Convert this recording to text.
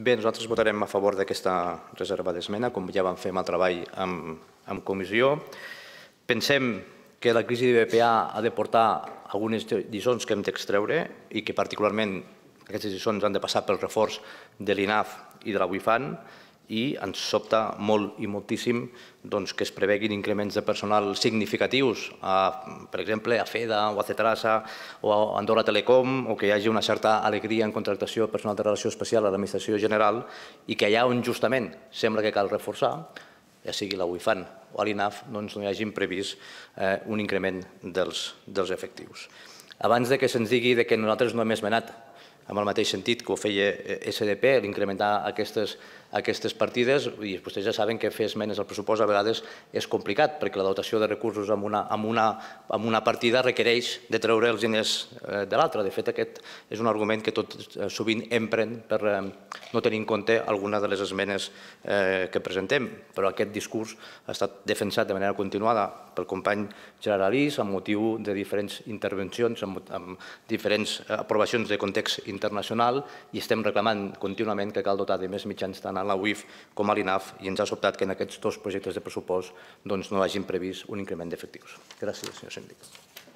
Bé, nosaltres votarem a favor d'aquesta reserva d'esmena, com ja vam fer amb el treball en comissió. Pensem que la crisi de BPA ha de portar algunes lliçons que hem d'extreure i que particularment aquestes lliçons han de passar pel reforç de l'INAF i de la UIFAN, i ens sobta molt i moltíssim doncs, que es preveguin increments de personal significatius, per exemple, a FEDA o a Cetrasa o a Andorra Telecom, o que hi hagi una certa alegria en contractació de personal de relació especial a l'administració general i que allà on justament sembla que cal reforçar, ja sigui la UIFAN o l'INAF, doncs no hi hagin previst eh, un increment dels, dels efectius. Abans de que se'ns digui que nosaltres no hem esmenat amb el mateix sentit que ho feia eh, SDP, l'incrementar aquestes, aquestes partides, i vostès ja saben que fer esmenes al pressupost a vegades és complicat, perquè la dotació de recursos en una, una, una partida requereix de treure els diners eh, de l'altra. De fet, aquest és un argument que tot eh, sovint empren per no tenir en compte alguna de les esmenes que presentem, però aquest discurs ha estat defensat de manera continuada del company Gerard Alís amb motiu de diferents intervencions, amb, diferents eh, aprovacions de context internacional i estem reclamant contínuament que cal dotar de més mitjans tant a la UIF com a l'INAF i ens ha sobtat que en aquests dos projectes de pressupost doncs, no hagin previst un increment d'efectius. Gràcies, senyor síndic.